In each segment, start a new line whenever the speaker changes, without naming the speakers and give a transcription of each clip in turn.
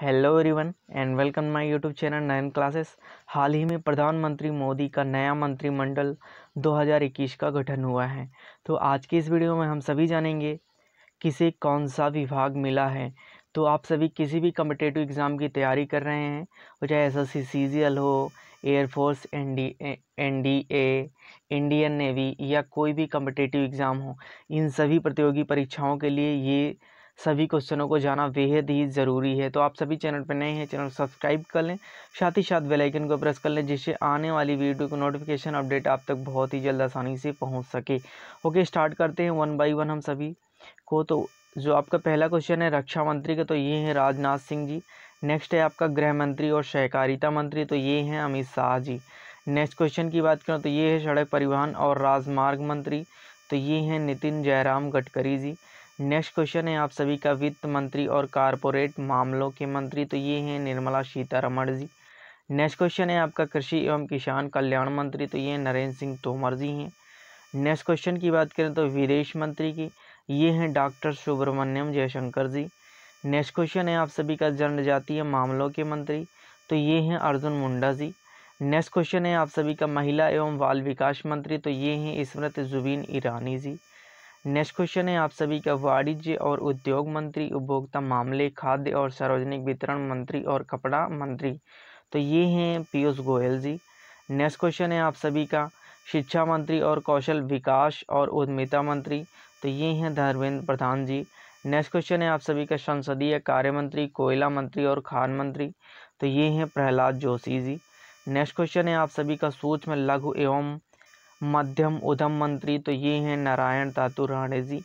hello everyone and welcome my YouTube channel nine classes हाल ही में प्रधानमंत्री मोदी का नया मंत्रिमंडल 2021 का गठन हुआ है तो आज की इस वीडियो में हम सभी जानेंगे किसे कौन सा विभाग मिला है तो आप सभी किसी भी कम्पिटेटिव एग्ज़ाम की तैयारी कर रहे हैं वो चाहे S S C C G L हो air force N D N D A Indian Navy या कोई भी कम्पिटेटिव एग्ज़ाम हो इन सभी प्रतियोगी परीक्षाओं के लिए ये सभी क्वेश्चनों को जाना बेहद ही ज़रूरी है तो आप सभी चैनल पर नए हैं चैनल सब्सक्राइब कर लें साथ ही साथ बेलाइकन को प्रेस कर लें जिससे आने वाली वीडियो की नोटिफिकेशन अपडेट आप तक बहुत ही जल्द आसानी से पहुँच सके ओके स्टार्ट करते हैं वन बाई वन हम सभी को तो जो आपका पहला क्वेश्चन है रक्षा मंत्री का तो ये हैं राजनाथ सिंह जी नेक्स्ट है आपका गृह मंत्री और सहकारिता मंत्री तो ये हैं अमित शाह जी नेक्स्ट क्वेश्चन की बात करें तो ये है सड़क परिवहन और राजमार्ग मंत्री तो ये हैं नितिन जयराम गडकरी जी नेक्स्ट क्वेश्चन है आप सभी का वित्त मंत्री और कारपोरेट मामलों के मंत्री तो ये हैं निर्मला सीतारमण जी नेक्स्ट क्वेश्चन है आपका कृषि एवं किसान कल्याण मंत्री तो ये नरेंद्र सिंह तोमर जी हैं नेक्स्ट क्वेश्चन की बात करें तो विदेश मंत्री की ये हैं doctor Subrahmanyam Jaishankar ji next question है आप सभी का जनजातीय मामलों के मंत्री तो ये हैं अर्जुन मुंडा जी नेक्स्ट क्वेश्चन है आप सभी का महिला एवं बाल विकास मंत्री तो ये हैं स्मृति जुबीन ईरानी जी नेक्स्ट क्वेश्चन है आप सभी का वाणिज्य और उद्योग मंत्री उपभोक्ता मामले खाद्य और सार्वजनिक वितरण मंत्री और कपड़ा मंत्री तो ये हैं पीयूष गोयल जी नेक्स्ट क्वेश्चन है आप सभी का शिक्षा मंत्री और कौशल विकास और उद्यमिता मंत्री तो ये हैं धर्मेंद्र प्रधान जी नेक्स्ट क्वेश्चन है आप सभी का संसदीय कार्य मंत्री कोयला मंत्री और खान मंत्री तो ये हैं प्रहलाद जोशी जी नेक्स्ट क्वेश्चन है आप सभी का सूक्ष्म लघु एवं मध्यम उधम मंत्री तो ये हैं नारायण दातू राणे जी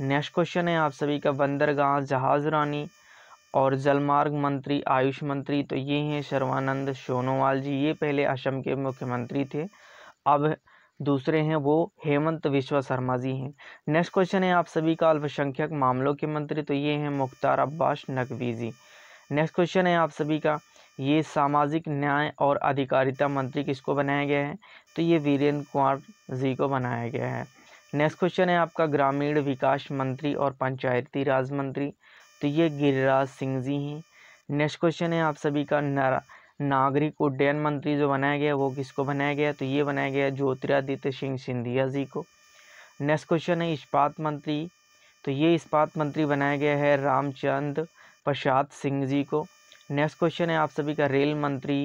नेक्स्ट क्वेश्चन है आप सभी का बंदरगाह जहाज रानी और जलमार्ग मंत्री आयुष मंत्री तो ये हैं शर्वानंद सोनोवाल जी ये पहले असम के मुख्यमंत्री थे अब दूसरे हैं वो हेमंत विश्व शर्मा जी हैं नेक्स्ट क्वेश्चन है आप सभी का अल्पसंख्यक मामलों के मंत्री तो ये हैं मुख्तार अब्बास नकवी जी नेक्स्ट क्वेश्चन है आप सभी का ये सामाजिक न्याय और अधिकारिता मंत्री किसको बनाया गया है तो ये वीरेंद्र कुमार जी को बनाया गया है नेक्स्ट क्वेश्चन है आपका ग्रामीण विकास मंत्री और पंचायती राज मंत्री तो ये गिरिराज सिंह जी हैं नेक्स्ट क्वेश्चन है आप सभी का नागरिक उड्डयन मंत्री जो बनाया गया वो किसको बनाया गया तो ये बनाया गया ज्योतिरादित्य सिंह सिंधिया जी को नेक्स्ट क्वेश्चन है इस्पात मंत्री तो ये इस्पात मंत्री बनाया गया है रामचंद्र प्रसाद सिंह जी को नेक्स्ट क्वेश्चन है आप सभी का रेल मंत्री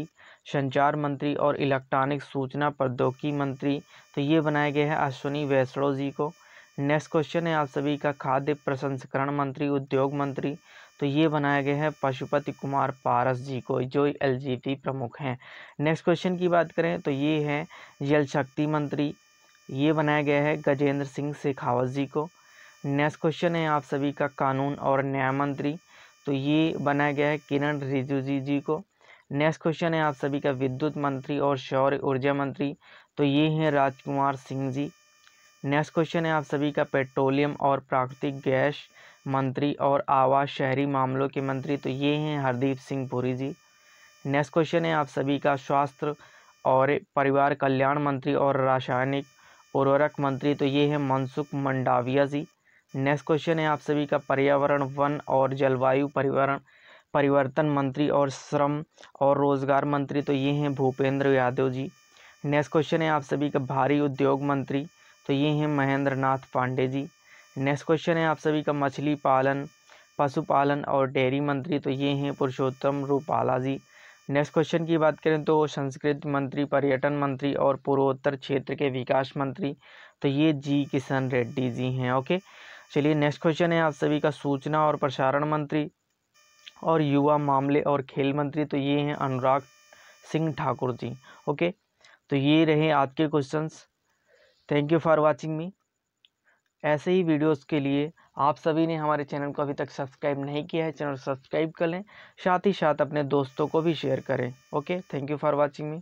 संचार मंत्री और इलेक्ट्रॉनिक सूचना प्रौद्योगिकी मंत्री तो ये बनाया गया है अश्विनी वैष्णव जी को नेक्स्ट क्वेश्चन है आप सभी का खाद्य प्रसंस्करण मंत्री उद्योग मंत्री तो ये बनाया गया है पशुपति कुमार पारस जी को जो एल प्रमुख हैं नेक्स्ट क्वेश्चन की बात करें तो ये है जल शक्ति मंत्री ये बनाया गया है गजेंद्र सिंह शेखावत जी को नेक्स्ट क्वेश्चन है आप सभी का कानून और न्याय मंत्री तो ये बनाया गया है किरण रिजिजू जी को नेक्स्ट क्वेश्चन है आप सभी का विद्युत मंत्री और सौर ऊर्जा मंत्री तो ये हैं राजकुमार सिंह जी नेक्स्ट क्वेश्चन है आप सभी का पेट्रोलियम और प्राकृतिक गैस मंत्री और आवास शहरी मामलों के मंत्री तो ये हैं हरदीप सिंह पुरी जी नेक्स्ट क्वेश्चन है आप सभी का स्वास्थ्य और परिवार कल्याण मंत्री और रासायनिक उर्वरक मंत्री तो ये हैं मनसुख मंडाविया जी नेक्स्ट क्वेश्चन है आप सभी का पर्यावरण वन और जलवायु परिवर्तन परिवर्तन मंत्री और श्रम और रोजगार मंत्री तो ये हैं भूपेंद्र यादव जी नेक्स्ट क्वेश्चन है आप सभी का भारी उद्योग मंत्री तो ये हैं महेंद्र नाथ पांडे जी नेक्स्ट क्वेश्चन है आप सभी का मछली पालन पशुपालन और डेयरी मंत्री तो ये हैं पुरुषोत्तम रूपाला जी नेक्स्ट क्वेश्चन की बात करें तो संस्कृत मंत्री पर्यटन मंत्री और पूर्वोत्तर क्षेत्र के विकास मंत्री तो ये जी किशन रेड्डी जी हैं ओके चलिए नेक्स्ट क्वेश्चन है आप सभी का सूचना और प्रसारण मंत्री और युवा मामले और खेल मंत्री तो ये हैं अनुराग सिंह ठाकुर जी ओके तो ये रहे आज के questions thank you for watching me ऐसे ही वीडियोस के लिए आप सभी ने हमारे चैनल को अभी तक सब्सक्राइब नहीं किया है चैनल सब्सक्राइब कर लें साथ ही साथ अपने दोस्तों को भी शेयर करें okay thank you for watching me